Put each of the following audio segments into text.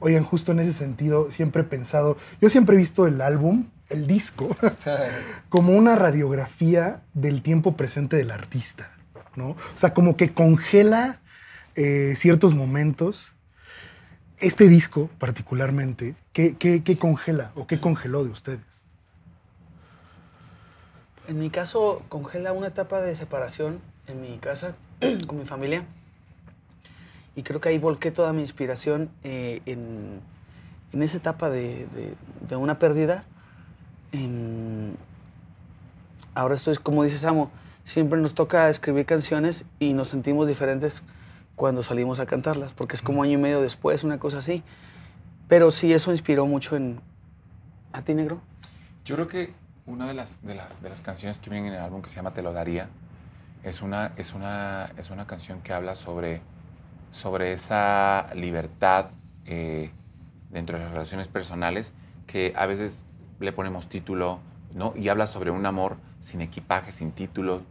Oigan, justo en ese sentido, siempre he pensado, yo siempre he visto el álbum, el disco, como una radiografía del tiempo presente del artista, ¿no? O sea, como que congela eh, ciertos momentos. Este disco, particularmente, ¿qué, qué congela o qué congeló de ustedes? En mi caso, congela una etapa de separación en mi casa con mi familia y creo que ahí volqué toda mi inspiración eh, en, en, esa etapa de, de, una pérdida. Ahora ahora es como dices, amo, siempre nos toca escribir canciones y nos sentimos diferentes cuando salimos a cantarlas, porque es como año y medio después, una cosa así. Pero sí, eso inspiró mucho en... ¿A ti, negro? Yo creo que una de las, de las, de las canciones que vienen en el álbum que se llama Te lo daría es una, es, una, es una canción que habla sobre sobre esa libertad eh, dentro de las relaciones personales que a veces le ponemos título, ¿no? Y habla sobre un amor sin equipaje, sin título.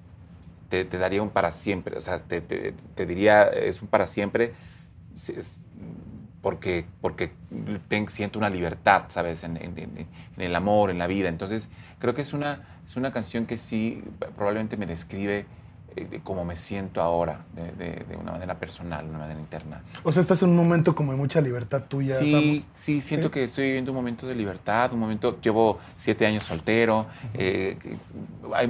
Te, daría un para siempre, o sea, te, diría, es un para siempre, porque, porque siento una libertad, ¿sabes? En, en, el amor, en la vida. Entonces, creo que es una, es una canción que sí probablemente me describe eh, como me siento ahora, de, una manera personal, de una manera interna. O sea, estás en un momento como de mucha libertad tuya. Sí, sí, siento que estoy viviendo un momento de libertad, un momento, llevo siete años soltero, eh,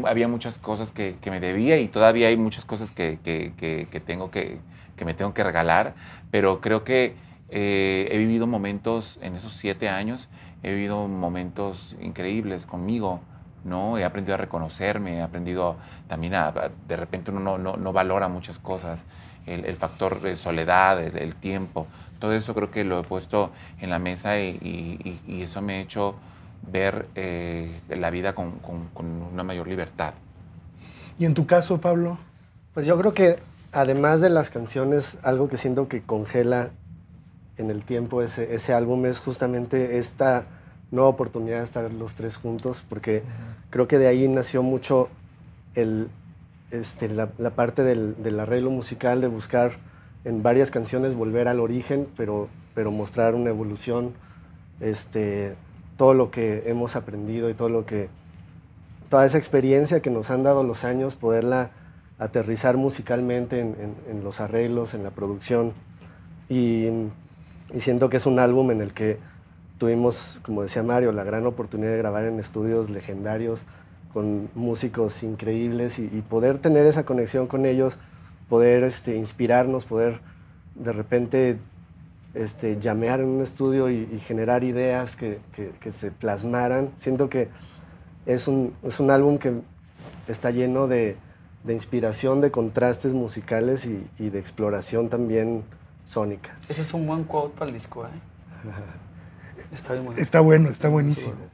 había muchas cosas que, me debía y todavía hay muchas cosas que, que, que tengo que, me tengo que regalar, pero creo que eh, he vivido momentos en esos siete años, he vivido momentos increíbles conmigo ¿no? He aprendido a reconocerme, he aprendido también a, de repente uno no, no, no valora muchas cosas, el, el factor de soledad, el, tiempo, todo eso creo que lo he puesto en la mesa y, y, eso me ha hecho ver eh, la vida con, con, con una mayor libertad. ¿Y en tu caso, Pablo? Pues yo creo que además de las canciones, algo que siento que congela en el tiempo ese, ese álbum es justamente esta nueva oportunidad de estar los tres juntos, porque creo que de ahí nació mucho el, este, la, parte del, del, arreglo musical, de buscar en varias canciones volver al origen, pero, pero mostrar una evolución, este, todo lo que hemos aprendido y todo lo que, toda esa experiencia que nos han dado los años, poderla aterrizar musicalmente en, en, en los arreglos, en la producción. Y, y siento que es un álbum en el que Tuvimos, como decía Mario, la gran oportunidad de grabar en estudios legendarios con músicos increíbles y, poder tener esa conexión con ellos, poder este, inspirarnos, poder de repente este, llamear en un estudio y, generar ideas que, se plasmaran. Siento que es un, es un álbum que está lleno de, inspiración, de contrastes musicales y, y, de exploración también sónica. Ese es un buen quote para el disco, ¿eh? Está bueno, está buenísimo.